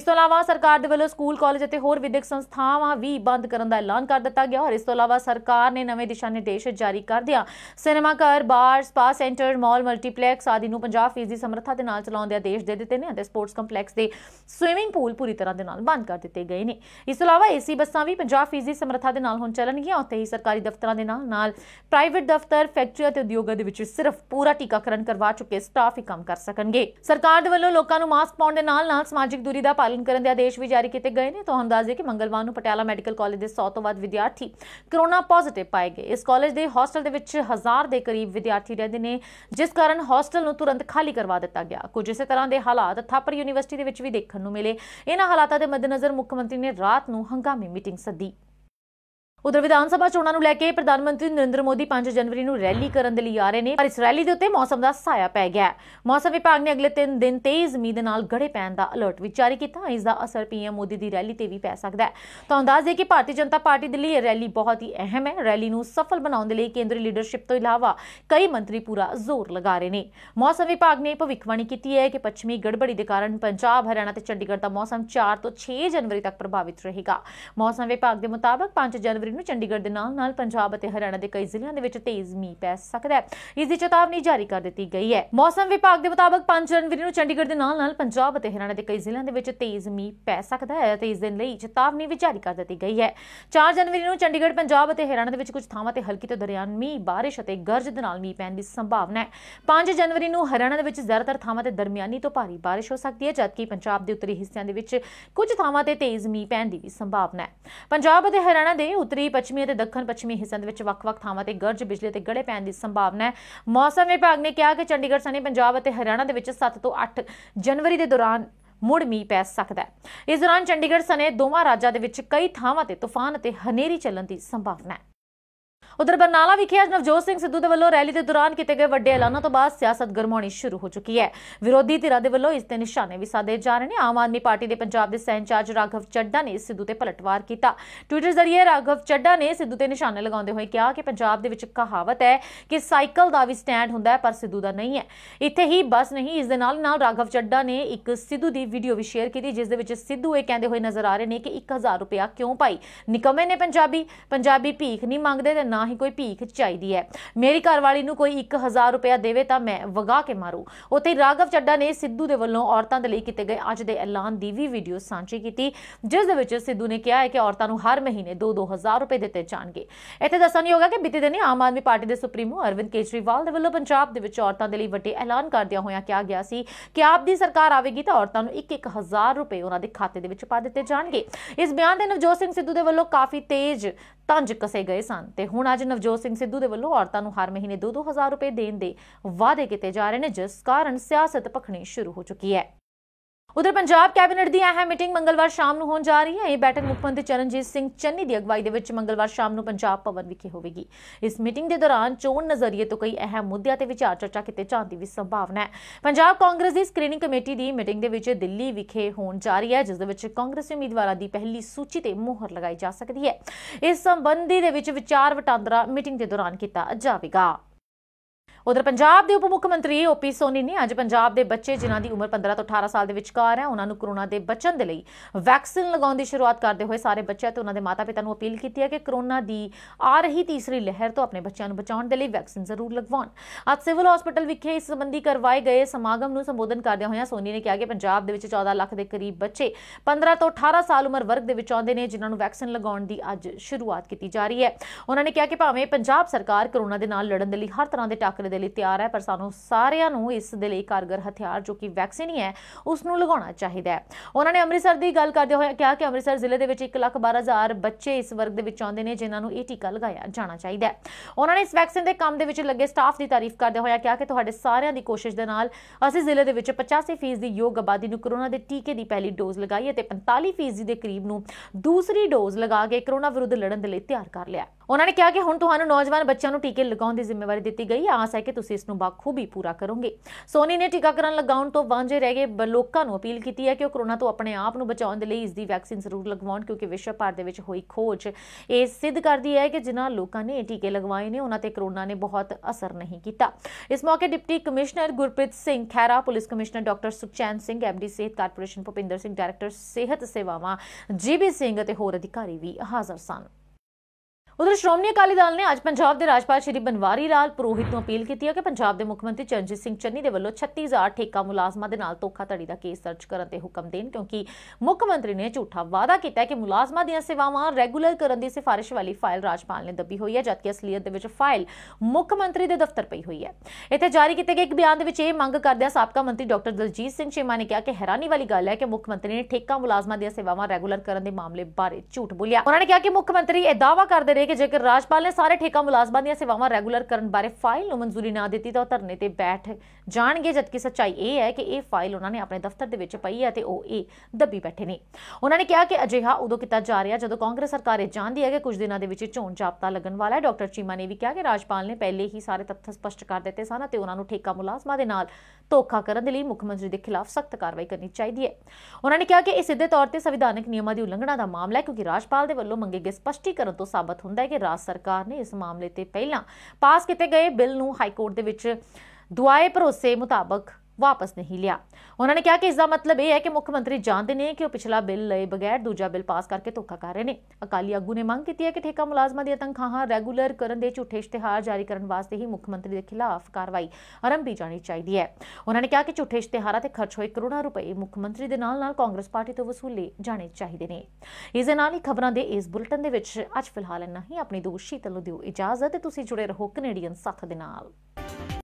ਇਸ ਤੋਂ ਇਲਾਵਾ ਸਰਕਾਰ ਦੇ ਵੱਲੋਂ ਸਕੂਲ ਕਾਲਜ ਅਤੇ ਹੋਰ ਵਿਦਿਅਕ ਸੰਸਥਾਵਾਂ ਵੀ ਬੰਦ ਕਰਨ ਦਾ ਐਲਾਨ ਕਰ ਦਿੱਤਾ ਗਿਆ ਔਰ ਇਸ ਤੋਂ ਇਲਾਵਾ ਸਰਕਾਰ ਨੇ ਨਵੇਂ ਦਿਸ਼ਾ ਨਿਰਦੇਸ਼ ਜਾਰੀ ਕਰਦਿਆਂ ਸਿਨੇਮਾ ਘਰ bar spa centre mall multiplex ਆਦਿ ਨੂੰ 50% ਫੀਸਦੀ ਸਮਰੱਥਾ ਦੇ ਨਾਲ ਚਲਾਉਣ ਦੇ ਆਦੇਸ਼ ਦੇ ਦਿੱਤੇ ਨੇ ਅਤੇ ਸਪੋਰਟਸ ਕੰਪਲੈਕਸ ਦੇ ਸਵਿਮਿੰਗ ਪੂਲ ਪੂਰੀ ਤਰ੍ਹਾਂ ਦੇ ਨਾਲ ਬੰਦ ਕਰ ਦਿੱਤੇ ਗਏ ਨੇ ਇਸ ਤੋਂ ਇਲਾਵਾ ਏਸੀ ਬੱਸਾਂ ਵੀ 50% ਫੀਸਦੀ ਸਮਰੱਥਾ ਦੇ ਨਾਲ ਹੁਣ ਚੱਲਣਗੀਆਂ ਉੱਥੇ ਹੀ ਸਰਕਾਰੀ ਦਫ਼ਤਰਾਂ ਦੇ ਨਾਲ ਨਾਲ ਪ੍ਰਾਈਵੇਟ ਦਫ਼ਤਰ ਫੈਕਟਰੀ ਅਤੇ ਉਦਯੋਗਾਂ ਦੇ ਵਿੱਚ ਸਿਰਫ ਪੂਰਾ ਟੀਕਾਕਰਨ ਕਰਵਾ ਚੁੱਕੇ ਸਟਾਫ ਹੀ ਕੰਮ ਕਰ ਸਕਣਗੇ ਸਰਕਾਰ ਦੇ ਵੱਲੋਂ ਲੋਕਾਂ ਨੂੰ ਮਾਸਕ ਪਾਉਣ ਦੇ ਨਾਲ ਨਾਲ ਸਮਾਜਿਕ ਦੂਰੀ ਦਾ ਪਾਲਣ ਕਰਨ ਦੇ ਆਦੇਸ਼ ਵੀ ਜਾਰੀ ਕੀਤੇ ਗਏ ਨੇ ਤੁਹਾਨੂੰ ਦੱਸ ਦਈਏ ਕਿ ਮੰਗਲਵਾਰ ਨੂੰ ਪਟਿਆਲਾ ਮੈਡੀਕਲ ਕਾਲਜ ਦੇ 100 ਤੋਂ ਵੱਧ ਵਿਦਿਆਰਥੀ ਕਰੋਨਾ ਪੋਜ਼ਿਟਿਵ ਪਾਏ ਗਏ ਇਸ ਕਾਲਜ ਦੇ ਹੋਸਟਲ ਦੇ ਵਿੱਚ ਹਜ਼ਾਰ ਦੇ ਕਰੀਬ ਵਿਦਿਆਰਥੀ ਰਹਿੰਦੇ ਨੇ ਜਿਸ ਕਾਰਨ ਹੋਸਟਲ ਨੂੰ ਤੁਰੰਤ ਤੁਰੰਤ ਖਾਲੀ ਕਰਵਾ ਦਿੱਤਾ ਗਿਆ ਕੁਝ ਇਸੇ ਤਰ੍ਹਾਂ ਦੇ ਹਾਲਾਤ ਥਾਪਰ ਯੂਨੀਵਰਸਿਟੀ ਦੇ ਵਿੱਚ ਵੀ ਦੇਖਣ ਨੂੰ ਮਿਲੇ ਇਹਨਾਂ ਹਾਲਾਤਾਂ ਦੇ ਮੱਦੇਨਜ਼ਰ ਮੁੱਖ ਮੰਤਰੀ ਨੇ ਰਾਤ ਨੂੰ ਹੰਗਾਮੀ ਮੀਟਿੰਗ ਸੱਦੀ ਉਧਰ ਵਿਧਾਨ ਸਭਾ ਚੋਣਾਂ ਨੂੰ ਲੈ ਕੇ ਪ੍ਰਧਾਨ ਮੰਤਰੀ ਨਰਿੰਦਰ ਮੋਦੀ 5 ਜਨਵਰੀ ਨੂੰ ਰੈਲੀ ਕਰਨ ਦੇ ਲਈ ਆ ਰਹੇ ਨੇ ਪਰ ਇਸ ਰੈਲੀ ਦੇ ਉੱਤੇ ਮੌਸਮ ਦਾ ਸਾਇਆ ਪੈ ਗਿਆ ਮੌਸਮ ਵਿਭਾਗ ਨੇ ਅਗਲੇ 3 ਦਿਨ ਤੇਜ਼ ਮੀਂਹ ਦੇ ਨਾਲ ਗੜੇ ਪੈਣ ਦਾ ਅਲਰਟ ਵੀ ਜਾਰੀ ਕੀਤਾ ਇਸ ਦਾ ਅਸਰ ਪੀਐਮ ਮੋਦੀ ਦੀ ਰੈਲੀ ਤੇ ਵੀ ਪੈ ਸਕਦਾ ਹੈ ਤਾਂ ਅੰਦਾਜ਼ ਹੈ ਕਿ ਭਾਰਤੀ ਜਨਤਾ ਪਾਰਟੀ ਦੇ ਲਈ ਇਹ ਰੈਲੀ ਬਹੁਤ ਹੀ ਅਹਿਮ ਹੈ ਰੈਲੀ ਨੂੰ ਸਫਲ ਬਣਾਉਣ ਦੇ ਲਈ ਕੇਂਦਰੀ ਲੀਡਰਸ਼ਿਪ ਤੋਂ ਇਲਾਵਾ ਕਈ ਮੰਤਰੀ ਪੂਰਾ ਜ਼ੋਰ ਲਗਾ ਰਹੇ ਨੇ ਮੌਸਮ ਵਿਭਾਗ ਨੇ ਭਵਿੱਖਬਾਣੀ ਕੀਤੀ ਹੈ ਕਿ ਪੱਛਮੀ ਗੜਬੜੀ ਦੇ ਕਾਰਨ ਪੰਜਾਬ ਹਰਿਆਣਾ ਤੇ ਚੰਡੀਗੜ੍ਹ ਦਾ ਮੌਸਮ 4 ਤੋਂ 6 ਜਨਵਰੀ ਤੱਕ ਪ੍ਰਭਾਵਿਤ ਰਹੇਗਾ ਮੌਸਮ ਵਿਭਾਗ ਦੇ ਮੁਤਾਬਕ 5 ਜਨਵਰੀ ਫਰਵਰੀ ਨੂੰ ਚੰਡੀਗੜ੍ਹ ਦੇ ਨਾਲ ਨਾਲ ਪੰਜਾਬ ਅਤੇ ਹਰਿਆਣਾ ਦੇ ਕਈ ਜ਼ਿਲ੍ਹਿਆਂ ਦੇ ਵਿੱਚ ਤੇਜ਼ ਮੀਂਹ ਪੈ ਸਕਦਾ ਹੈ ਇਸ ਦੀ ਚੇਤਾਵਨੀ ਜਾਰੀ ਕਰ ਦਿੱਤੀ ਗਈ ਹੈ ਮੌਸਮ ਵਿਭਾਗ ਦੇ ਮੁਤਾਬਕ 5 ਜਨਵਰੀ ਨੂੰ ਚੰਡੀਗੜ੍ਹ ਦੇ ਨਾਲ ਨਾਲ ਪੰਜਾਬ ਅਤੇ ਹਰਿਆਣਾ ਦੇ ਕਈ ਜ਼ਿਲ੍ਹਿਆਂ ਦੇ ਵਿੱਚ ਤੇਜ਼ ਮੀਂਹ ਪੈ ਸਕਦਾ ਹੈ ਤੇ ਇਸ ਦਿਨ ਲਈ ਚੇਤਾਵਨੀ ਵੀ ਜਾਰੀ ਕਰ ਦਿੱਤੀ ਗਈ ਹੈ 4 ਜਨਵਰੀ ਨੂੰ ਚੰਡੀਗੜ੍ਹ ਪੰਜਾਬ ਅਤੇ ਹਰਿਆਣਾ ਦੇ ਵਿੱਚ ਕੁਝ ਥਾਵਾਂ ਤੇ ਹਲਕੀ ਤੋਂ ਦਰਿਆਨ ਮੀਂਹ ਬਾਰਿਸ਼ ਅਤੇ ਗਰਜ ਦੇ ਨਾਲ ਮੀਂਹ ਪੈਣ ਦੀ ਸੰਭਾਵਨਾ ਹੈ 5 ਜਨਵਰੀ ਨੂੰ ਹਰਿਆਣਾ ਦੇ ਵਿੱਚ ਜ਼ਿਆਦਾਤਰ ਥਾਵਾਂ ਤੇ ਦਰਮਿਆਨੀ ਤੋਂ ਭਾਰੀ ਬਾਰਿਸ਼ ਹੋ ਸਕਦੀ ਹੈ ਜਦਕਿ ਪੰਜਾਬ ਦੇ ਉੱਤਰੀ ਹਿੱਸਿਆਂ ਦੇ ਵਿੱਚ ਕੁਝ ਥਾਵਾਂ ਤੇ ਤੇਜ਼ ਮੀਂਹ ਪੈਣ ਦੀ ਵੀ ਸੰਭਾਵਨਾ ਹੈ ਪੰਜਾਬ ਅਤੇ ਹਰਿਆਣਾ ਦੇ ਉੱਤਰੀ ਉੱਤਰੀ ਪੱਛਮੀ ਅਤੇ ਦੱਖਣ ਪੱਛਮੀ ਹਿੱਸਿਆਂ ਦੇ ਵਿੱਚ ਵੱਖ-ਵੱਖ ਥਾਵਾਂ ਤੇ ਗਰਜ ਬਿਜਲੀ ਤੇ ਗੜੇ ਪੈਣ ਦੀ ਸੰਭਾਵਨਾ ਹੈ ਮੌਸਮ ਵਿਭਾਗ ਨੇ ਕਿਹਾ ਕਿ ਚੰਡੀਗੜ੍ਹ ਸਣੇ ਪੰਜਾਬ ਅਤੇ ਹਰਿਆਣਾ ਦੇ ਵਿੱਚ 7 ਤੋਂ 8 ਜਨਵਰੀ ਦੇ ਦੌਰਾਨ ਮੁੜ ਮੀਂਹ ਪੈ ਸਕਦਾ ਹੈ ਇਸ ਦੌਰਾਨ ਚੰਡੀਗੜ੍ਹ ਸਣੇ ਦੋਵਾਂ ਰਾਜਾਂ ਦੇ ਵਿੱਚ ਕਈ ਥਾਵਾਂ ਤੇ ਤੂਫਾਨ ਅਤੇ ਹਨੇਰੀ ਚੱਲਣ ਦੀ ਸੰਭਾਵਨਾ ਹੈ ਉਧਰ ਬਰਨਾਲਾ ਵਿਖੇ ਅੱਜ ਨਵਜੋਤ ਸਿੰਘ ਸਿੱਧੂ ਦੇ ਵੱਲੋਂ ਰੈਲੀ ਦੇ ਦੌਰਾਨ ਕੀਤੇ ਗਏ ਵੱਡੇ ਐਲਾਨਾਂ ਤੋਂ ਬਾਅਦ ਸਿਆਸਤ ਗਰਮਾਉਣੀ ਸ਼ੁਰੂ ਹੋ ਚੁੱਕੀ ਹੈ ਵਿਰੋਧੀ ਧਿਰਾਂ ਦੇ ਵੱਲੋਂ ਇਸ ਤੇ ਨਿਸ਼ਾਨੇ ਵੀ ਸਾਦੇ ਜਾ ਰਹੇ ਨੇ ਆਮ ਆਦਮੀ ਪਾਰਟੀ ਦੇ ਪੰਜਾਬ ਦੇ ਸਹਿ ਚਾਰਜ ਰਾਘਵ ਚੱਡਾ ਨੇ ਸਿੱਧੂ ਤੇ ਪਲਟਵਾਰ ਕੀਤਾ ਟਵਿੱਟਰ ਜ਼ਰੀਏ ਰਾਘਵ ਚੱਡਾ ਨੇ ਸਿੱਧੂ ਤੇ ਨਿਸ਼ਾਨੇ ਲਗਾਉਂਦੇ ਹੋਏ ਕਿਹਾ ਕਿ ਪੰਜਾਬ ਦੇ ਵਿੱਚ ਕਹਾਵਤ ਹੈ ਕਿ ਸਾਈਕਲ ਦਾ ਵੀ ਸਟੈਂਡ ਹੁੰਦਾ ਹੈ ਪਰ ਸਿੱਧੂ ਦਾ ਨਹੀਂ ਹੈ ਇੱਥੇ ਹੀ ਬਸ ਨਹੀਂ ਇਸ ਦੇ ਨਾਲ ਨਾਲ ਰਾਘਵ ਚੱਡਾ ਨੇ ਇੱਕ ਸਿੱਧੂ ਦੀ ਵੀਡੀਓ ਵੀ ਸ਼ੇਅਰ ਕੀਤੀ ਜਿਸ ਦੇ ਵਿੱਚ ਸਿੱਧੂ ਇਹ ਕਹਿੰਦੇ ਹੋਏ ਨਜ਼ਰ ਆ ਰਹੇ ਨੇ ਕਿ 1000 ਰੁਪਿਆ ਕਿਉਂ ਪਾਈ ਨਿਕਮੇ ਨੇ ਪੰਜਾਬੀ ਪੰਜਾਬੀ ਭੀਖ ਨਹੀਂ ਮੰਗਦੇ ਤੇ ਨਾ ਹੀ ਕੋਈ ਭੀਖ ਚਾਹੀਦੀ ਹੈ ਮੇਰੀ ਘਰ ਵਾਲੀ ਨੂੰ ਕੋਈ 1000 ਰੁਪਇਆ ਦੇਵੇ ਤਾਂ ਮੈਂ ਵਗਾ ਕੇ ਮਾਰੂ ਉਤੇ ਰਾਗਵ ਚੱਡਾ ਨੇ ਸਿੱਧੂ ਦੇ ਵੱਲੋਂ ਔਰਤਾਂ ਦੇ ਲਈ ਕੀਤੇ ਗਏ ਅੱਜ ਦੇ ਐਲਾਨ ਦੀ ਵੀ ਵੀਡੀਓ ਸਾਂਝੀ ਕੀਤੀ ਜਿਸ ਦੇ ਵਿੱਚ ਸਿੱਧੂ ਨੇ ਕਿਹਾ ਹੈ ਕਿ ਔਰਤਾਂ ਨੂੰ ਹਰ ਮਹੀਨੇ 2-2000 ਰੁਪਏ ਦਿੱਤੇ ਜਾਣਗੇ ਇੱਥੇ ਦੱਸਣੀ ਹੋਗਾ ਕਿ ਬੀਤੇ ਦਿਨੀ ਆਮ ਆਦਮੀ ਪਾਰਟੀ ਦੇ ਸੁਪਰੀਮੋ ਅਰਵਿੰਦ ਕੇਜਰੀਵਾਲ ਦੇ ਵੱਲੋਂ ਪੰਜਾਬ ਦੇ ਵਿੱਚ ਔਰਤਾਂ ਦੇ ਲਈ ਵੱਡੇ ਐਲਾਨ ਕਰਦਿਆਂ ਹੋਇਆਂ ਕਿਹਾ ਗਿਆ ਸੀ ਕਿ ਆਪ ਦੀ ਸਰਕਾਰ ਆਵੇਗੀ ਤਾਂ ਔਰਤਾਂ ਨੂੰ 1-1000 ਰੁਪਏ ਉਹਨਾਂ ਦੇ ਖਾਤੇ ਦੇ ਵਿੱਚ ਪਾ ਦਿੱਤੇ ਜਾਣਗੇ ਇਸ ਬਿਆਨ ਦੇ ਨਵਜੋਤ ਸਿੰਘ ਸਿੱਧੂ ਦੇ ਵੱਲੋਂ ਕਾਫੀ ਤੇਜ਼ ਤੰਜ ਕਸੇ ਗਏ ਸਨ ਤੇ ਹੁਣ ਅੱਜ ਨਵਜੋਤ ਸਿੰਘ ਸਿੱਧੂ ਦੇ ਵੱਲੋਂ ਔਰਤਾਂ ਨੂੰ ਹਰ ਮਹੀਨੇ 2-2000 ਰੁਪਏ ਦੇਣ ਦੇ ਵਾਅਦੇ ਕੀਤੇ ਜਾ ਰਹੇ ਨੇ ਜਿਸ ਕਾਰਨ ਸਿਆਸਤ ਪਖਣੀ ਸ਼ੁਰੂ ਹੋ ਚੁੱਕੀ ਹੈ ਉਧਰ ਪੰਜਾਬ ਕੈਬਨਿਟ ਦੀ ਅਹਿਮ ਮੀਟਿੰਗ ਮੰਗਲਵਾਰ ਸ਼ਾਮ ਨੂੰ ਹੋਣ ਜਾ ਰਹੀ ਹੈ ਇਹ ਬੈਠਕ ਮੁੱਖ ਮੰਤਰੀ ਚਰਨਜੀਤ ਸਿੰਘ ਚੰਨੀ ਦੀ ਅਗਵਾਈ ਦੇ ਵਿੱਚ ਮੰਗਲਵਾਰ ਸ਼ਾਮ ਨੂੰ ਪੰਜਾਬ ਭਵਨ ਵਿਖੇ ਹੋਵੇਗੀ ਇਸ ਮੀਟਿੰਗ ਦੇ ਦੌਰਾਨ ਚੋਣ ਨਜ਼ਰੀਏ ਤੋਂ ਕਈ ਅਹਿਮ ਮੁੱਦਿਆਂ ਤੇ ਵਿਚਾਰ ਚਰਚਾ ਕੀਤੇ ਜਾਣ ਦੀ ਵੀ ਸੰਭਾਵਨਾ ਹੈ ਪੰਜਾਬ ਕਾਂਗਰਸ ਦੀ ਸਕਰੀਨਿੰਗ ਕਮੇਟੀ ਦੀ ਮੀਟਿੰਗ ਦੇ ਵਿੱਚ ਦਿੱਲੀ ਵਿਖੇ ਹੋਣ ਜਾ ਰਹੀ ਹੈ ਜਿਸ ਦੇ ਵਿੱਚ ਕਾਂਗਰਸੀ ਉਮੀਦਵਾਰਾਂ ਦੀ ਪਹਿਲੀ ਸੂਚੀ ਤੇ ਮੋਹਰ ਲਗਾਈ ਜਾ ਸਕਦੀ ਹੈ ਇਸ ਸੰਬੰਧੀ ਦੇ ਵਿੱਚ ਵਿਚਾਰ ਵਟਾਂਦਰਾ ਮੀਟਿੰਗ ਦੇ ਦੌਰਾਨ ਕੀਤਾ ਜਾਵੇਗਾ ਉਧਰ ਪੰਜਾਬ ਦੇ ਉਪ ਮੁੱਖ ਮੰਤਰੀ ਓਪੀ ਸੋਨੀ ਨੇ ਅੱਜ ਪੰਜਾਬ ਦੇ ਬੱਚੇ ਜਿਨ੍ਹਾਂ ਦੀ ਉਮਰ 15 ਤੋਂ 18 ਸਾਲ ਦੇ ਵਿਚਕਾਰ ਹੈ ਉਹਨਾਂ ਨੂੰ ਕਰੋਨਾ ਦੇ ਬਚਨ ਦੇ ਲਈ ਵੈਕਸੀਨ ਲਗਾਉਣ ਦੀ ਸ਼ੁਰੂਆਤ ਕਰਦੇ ਹੋਏ ਸਾਰੇ ਬੱਚਿਆਂ ਤੇ ਉਹਨਾਂ ਦੇ ਮਾਤਾ-ਪਿਤਾ ਨੂੰ ਅਪੀਲ ਕੀਤੀ ਹੈ ਕਿ ਕਰੋਨਾ ਦੀ ਆ ਰਹੀ ਤੀਸਰੀ ਲਹਿਰ ਤੋਂ ਆਪਣੇ ਬੱਚਿਆਂ ਨੂੰ ਬਚਾਉਣ ਦੇ ਲਈ ਵੈਕਸੀਨ ਜ਼ਰੂਰ ਲਗਵਾਉਣ ਅੱਜ ਸਿਵਲ ਹਸਪੀਟਲ ਵਿਖੇ ਇਸ ਸੰਬੰਧੀ ਕਰਵਾਏ ਗਏ ਸਮਾਗਮ ਨੂੰ ਸੰਬੋਧਨ ਕਰਦਿਆਂ ਹੋਇਆਂ ਸੋਨੀ ਨੇ ਕਿਹਾ ਕਿ ਪੰਜਾਬ ਦੇ ਵਿੱਚ 14 ਲੱਖ ਦੇ ਕਰੀਬ ਬੱਚੇ 15 ਤੋਂ 18 ਸਾਲ ਉਮਰ ਵਰਗ ਦੇ ਵਿੱਚ ਆਉਂਦੇ ਨੇ ਜਿਨ੍ਹਾਂ ਨੂੰ ਵੈਕਸੀਨ ਲਗਾਉਣ ਦੀ ਅੱਜ ਸ਼ੁਰੂਆਤ ਕੀਤੀ ਜਾ ਰਹੀ ਹੈ ਉਹਨਾਂ ਨੇ ਕਿਹਾ ਕਿ ਭਾਵੇਂ ਪੰਜਾਬ ਸਰਕਾਰ ਕਰੋਨਾ ਦੇ ਨਾਲ ਲੜਨ ਦੇ ਲਈ ਹਰ ਤਰ੍ਹਾਂ ਦੇ ਟਾਕਰੇ ਦੇ ਲਈ ਤਿਆਰ ਹੈ ਪਰ ਸਾਨੂੰ ਸਾਰਿਆਂ ਨੂੰ ਇਸ ਦੇ ਲਈ ਕਾਰਗਰ ਹਥਿਆਰ ਜੋ ਕਿ ਵੈਕਸੀਨ ਹੀ ਹੈ ਉਸ ਨੂੰ ਲਗਾਉਣਾ ਚਾਹੀਦਾ ਹੈ ਉਹਨਾਂ ਨੇ ਅੰਮ੍ਰਿਤਸਰ ਦੀ ਗੱਲ ਕਰਦੇ ਹੋਏ ਕਿਹਾ ਕਿ ਅੰਮ੍ਰਿਤਸਰ ਜ਼ਿਲ੍ਹੇ ਦੇ ਵਿੱਚ 112000 ਬੱਚੇ ਇਸ ਵਰਗ ਦੇ ਵਿੱਚ ਆਉਂਦੇ ਨੇ ਜਿਨ੍ਹਾਂ ਨੂੰ ਇਹ ਟੀਕਾ ਲਗਾਇਆ ਜਾਣਾ ਚਾਹੀਦਾ ਹੈ ਉਹਨਾਂ ਨੇ ਇਸ ਵੈਕਸੀਨ ਦੇ ਕੰਮ ਦੇ ਵਿੱਚ ਲੱਗੇ ਸਟਾਫ ਦੀ ਤਾਰੀਫ ਕਰਦੇ ਹੋਏ ਕਿਹਾ ਕਿ ਤੁਹਾਡੇ ਸਾਰਿਆਂ ਦੀ ਕੋਸ਼ਿਸ਼ ਦੇ ਨਾਲ ਅਸੀਂ ਜ਼ਿਲ੍ਹੇ ਦੇ ਵਿੱਚ 85% ਦੀ ਯੋਗ ਆਬਾਦੀ ਨੂੰ ਕੋਰੋਨਾ ਦੇ ਟੀਕੇ ਦੀ ਪਹਿਲੀ ਡੋਜ਼ ਲਗਾਈ ਅਤੇ 45% ਦੇ ਕਰੀਬ ਨੂੰ ਦੂਸਰੀ ਡੋਜ਼ ਲਗਾ ਕੇ ਕੋਰੋਨਾ ਵਿਰੁੱਧ ਲੜਨ ਦੇ ਲਈ ਤਿਆਰ ਕਰ ਲਿਆ ਉਹਨਾਂ ਨੇ ਕਿਹਾ ਕਿ ਹੁਣ ਤੁਹਾਨੂੰ ਨੌਜਵਾਨ ਬੱਚਿਆਂ ਨੂੰ ਟੀਕੇ ਲਗਾਉਣ ਦੀ ਜ਼ਿੰਮੇਵਾਰੀ ਦਿੱਤੀ ਗਈ ਆਸ ਹੈ ਕਿ ਤੁਸੀਂ ਇਸ ਨੂੰ ਬਾਖੂਬੀ ਪੂਰਾ ਕਰੋਗੇ ਸੋਨੀ ਨੇ ਟੀਕਾਕਰਨ ਲਗਾਉਣ ਤੋਂ ਵਾਂਝੇ ਰਹਿ ਗਏ ਲੋਕਾਂ ਨੂੰ ਅਪੀਲ ਕੀਤੀ ਹੈ ਕਿ ਉਹ ਕਰੋਨਾ ਤੋਂ ਆਪਣੇ ਆਪ ਨੂੰ ਬਚਾਉਣ ਦੇ ਲਈ ਇਸ ਦੀ ਵੈਕਸੀਨ ਜ਼ਰੂਰ ਲਗਵਾਉਣ ਕਿਉਂਕਿ ਵਿਸ਼ਵ ਭਰ ਦੇ ਵਿੱਚ ਹੋਈ ਖੋਜ ਇਹ ਸਿੱਧ ਕਰਦੀ ਹੈ ਕਿ ਜਿਨ੍ਹਾਂ ਲੋਕਾਂ ਨੇ ਟੀਕੇ ਲਗਵਾਏ ਨੇ ਉਹਨਾਂ ਤੇ ਕਰੋਨਾ ਨੇ ਬਹੁਤ ਅਸਰ ਨਹੀਂ ਕੀਤਾ ਇਸ ਮੌਕੇ deputy commissioner Gurpreet Singh Khaira police commissioner doctor Sukhchain Singh MD ਸਿਹਤ ਕਾਰਪੋਰੇਸ਼ਨ ਭੁਪਿੰਦਰ ਸਿੰਘ ਡਾਇਰੈਕਟਰ ਸਿਹਤ ਸੇਵਾਵਾਂ ਜੀਬੀ ਸਿੰਘ ਅਤੇ ਹੋਰ ਅਧਿਕਾਰੀ ਵੀ ਹਾਜ਼ਰ ਸਨ ਉਧਰ ਸ਼੍ਰੋਮਣੀ ਅਕਾਲੀ ਦਲ ਨੇ ਅੱਜ ਪੰਜਾਬ ਦੇ ਰਾਜਪਾਲ ਸ਼੍ਰੀ ਬਨਵਾਰੀ ਲਾਲ ਪ੍ਰੋਹਿਤ ਨੂੰ ਅਪੀਲ ਕੀਤੀ ਹੈ ਕਿ ਪੰਜਾਬ ਦੇ ਮੁੱਖ ਮੰਤਰੀ ਚਰਨਜੀਤ ਸਿੰਘ ਚੰਨੀ ਦੇ ਵੱਲੋਂ 36000 ਠੇਕਾ ਮੁਲਾਜ਼ਮਾਂ ਦੇ ਨਾਲ ਧੋਖਾਧੜੀ ਦਾ ਕੇਸ ਦਰਜ ਕਰਨ ਦੇ ਹੁਕਮ ਦੇਣ ਕਿਉਂਕਿ ਮੁੱਖ ਮੰਤਰੀ ਨੇ ਝੂਠਾ ਵਾਅਦਾ ਕੀਤਾ ਹੈ ਕਿ ਮੁਲਾਜ਼ਮਾਂ ਦੀਆਂ ਸੇਵਾਵਾਂ ਰੈਗੂਲਰ ਕਰਨ ਦੀ ਸਿਫਾਰਿਸ਼ ਵਾਲੀ ਫਾਈਲ ਰਾਜਪਾਲ ਨੇ ਦੱਬੀ ਹੋਈ ਹੈ ਜਦਕਿ ਅਸਲੀਅਤ ਦੇ ਵਿੱਚ ਫਾਈਲ ਮੁੱਖ ਮੰਤਰੀ ਦੇ ਦਫ਼ਤਰ ਪਈ ਹੋਈ ਹੈ ਇੱਥੇ ਜਾਰੀ ਕੀਤੇ ਗਏ ਇੱਕ ਬਿਆਨ ਦੇ ਵਿੱਚ ਇਹ ਮੰਗ ਕਰਦਿਆਂ ਸਾਬਕਾ ਮੰਤਰੀ ਡਾਕਟਰ ਦਲਜੀਤ ਸਿੰਘ ਚੀਮਾ ਨੇ ਕਿਹਾ ਕਿ ਹੈਰਾਨੀ ਵਾਲੀ ਗੱਲ ਹੈ ਕਿ ਮੁੱਖ ਮੰਤਰੀ ਨੇ ਠੇਕਾ ਮੁਲਾਜ਼ਮਾਂ ਦੀਆਂ ਸੇਵਾਵਾਂ ਰੈਗੂਲਰ ਕਰਨ ਦੇ ਮਾਮਲੇ ਬਾਰੇ ਝੂਠ ਬੋਲਿਆ ਉਹਨਾਂ ਨੇ ਕਿਹਾ ਕਿ ਮੁੱਖ ਮੰਤਰੀ ਇਹ ਦਾਅਵਾ ਕਰਦੇ ਰਹੇ ਕਿ ਜੇਕਰ ਰਾਜਪਾਲ ਨੇ ਸਾਰੇ ਠੇਕਾ ਮੁਲਾਜ਼ਮਾਂ ਦੀਆਂ ਸੇਵਾਵਾਂ ਰੈਗੂਲਰ ਕਰਨ ਬਾਰੇ ਫਾਈਲ ਨੂੰ ਮਨਜ਼ੂਰੀ ਨਾ ਦਿੱਤੀ ਤਾਂ ਉਹ ਧਰਨੇ ਤੇ ਬੈਠ ਜਾਣਗੇ ਜਦ ਕਿ ਸੱਚਾਈ ਇਹ ਹੈ ਕਿ ਇਹ ਫਾਈਲ ਉਹਨਾਂ ਨੇ ਆਪਣੇ ਦਫ਼ਤਰ ਦੇ ਵਿੱਚ ਪਈ ਹੈ ਤੇ ਉਹ ਇਹ ਦੱਬੀ ਬੈਠੇ ਨੇ ਉਹਨਾਂ ਨੇ ਕਿਹਾ ਕਿ ਅਜਿਹਾ ਉਦੋਂ ਕੀਤਾ ਜਾ ਰਿਹਾ ਜਦੋਂ ਕਾਂਗਰਸ ਸਰਕਾਰ ਇਹ ਜਾਣਦੀ ਹੈ ਕਿ ਕੁਝ ਦਿਨਾਂ ਦੇ ਵਿੱਚ ਚੋਣ ਜਾਬਤਾ ਲੱਗਣ ਵਾਲਾ ਹੈ ਡਾਕਟਰ ਚੀਮਾ ਨੇ ਵੀ ਕਿਹਾ ਕਿ ਰਾਜਪਾਲ ਨੇ ਪਹਿਲੇ ਹੀ ਸਾਰੇ ਤੱਥ ਸਪਸ਼ਟ ਕਰ ਦਿੱਤੇ ਸਨ ਅਤੇ ਉਹਨਾਂ ਨੂੰ ਠੇਕਾ ਮੁਲਾਜ਼ਮਾਂ ਦੇ ਨਾਲ ਧੋਖਾ ਕਰਨ ਦੇ ਲਈ ਮੁੱਖ ਮੰਤਰੀ ਦੇ ਖਿਲਾਫ ਸਖਤ ਕਾਰਵਾਈ ਕਰਨੀ ਚਾਹੀਦੀ ਹੈ ਉਹਨਾਂ ਨੇ ਕਿਹਾ ਕਿ ਇਹ ਸਿੱਧੇ ਤੌਰ ਤੇ ਸੰਵਿਧਾਨਕ ਨਿਯਮਾਂ ਦੀ ਉਲੰਘਣਾ ਦਾ ਮਾਮਲਾ ਹੈ ਕਿਉਂਕਿ ਰਾਜਪਾਲ ਦੇ ਵੱਲੋਂ ਮੰਗੇ ਗਏ ਸਪਸ਼ਟੀਕਰਨ ਤੋਂ ਸਾਬਤ ਹੁੰਦਾ ਹੈ ਕਿ ਰਾਜ ਸਰਕਾਰ ਨੇ ਇਸ ਮਾਮਲੇ ਤੇ ਪਹਿਲਾਂ ਪਾਸ ਕੀਤੇ ਗਏ ਬਿੱਲ ਨੂੰ ਹਾਈ ਕੋਰਟ ਦੇ ਵਿੱਚ ਦੁਆਏ ਭਰੋਸੇ ਮੁਤਾਬਕ ਵਾਪਸ ਨਹੀਂ ਲਿਆ ਉਹਨਾਂ ਨੇ ਕਿਹਾ ਕਿ ਇਸ ਦਾ ਮਤਲਬ ਇਹ ਹੈ ਕਿ ਮੁੱਖ ਮੰਤਰੀ ਜਾਣਦੇ ਨੇ ਕਿ ਉਹ ਪਿਛਲਾ ਬਿੱਲ ਲਏ ਬਗੈਰ ਦੂਜਾ ਬਿੱਲ ਪਾਸ ਕਰਕੇ ਧੋਖਾ ਕਰ ਰਹੇ ਨੇ ਅਕਾਲੀ ਆਗੂ ਨੇ ਮੰਗ ਕੀਤੀ ਹੈ ਕਿ ਠੇਕਾ ਮੁਲਾਜ਼ਮਾਂ ਦੀਆਂ ਤਨਖਾਹਾਂ ਰੈਗੂਲਰ ਕਰਨ ਦੇ ਝੂਠੇ ਇਸ਼ਤਿਹਾਰ ਜਾਰੀ ਕਰਨ ਵਾਸਤੇ ਹੀ ਮੁੱਖ ਮੰਤਰੀ ਦੇ ਖਿਲਾਫ ਕਾਰਵਾਈ ਆਰੰਭੀ ਜਾਣੀ ਚਾਹੀਦੀ ਹੈ ਉਹਨਾਂ ਨੇ ਕਿਹਾ ਕਿ ਝੂਠੇ ਇਸ਼ਤਿਹਾਰਾਂ ਤੇ ਖਰਚ ਹੋਏ ਕਰੋੜਾਂ ਰੁਪਏ ਮੁੱਖ ਮੰਤਰੀ ਦੇ ਨਾਲ ਨਾਲ ਕਾਂਗਰਸ ਪਾਰਟੀ ਤੋਂ ਵਸੂਲੇ ਜਾਣੇ ਚਾਹੀਦੇ ਨੇ ਇਸ ਦੇ ਨਾਲ ਹੀ ਖਬਰਾਂ ਦੇ ਇਸ ਬੁਲਟਨ ਦੇ ਵਿੱਚ ਅੱਜ ਫਿਲਹਾਲ ਇੰਨਾ ਹੀ ਆਪਣੀ ਦੋਸ਼ੀ ਤਲੋ ਦਿਓ ਇਜਾਜ਼ਤ ਤੇ ਤੁਸੀਂ ਜੁੜੇ ਰਹੋ ਕੈਨੇਡੀਅਨ ਸਾਥ ਦੇ ਨਾਲ